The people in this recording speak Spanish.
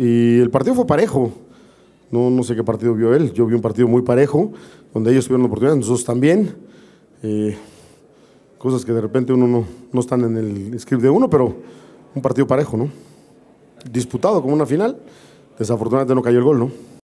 Y el partido fue parejo. No, no sé qué partido vio él. Yo vi un partido muy parejo, donde ellos tuvieron la oportunidad, nosotros también. Eh, cosas que de repente uno no, no están en el script de uno, pero un partido parejo, ¿no? Disputado como una final. Desafortunadamente no cayó el gol, ¿no?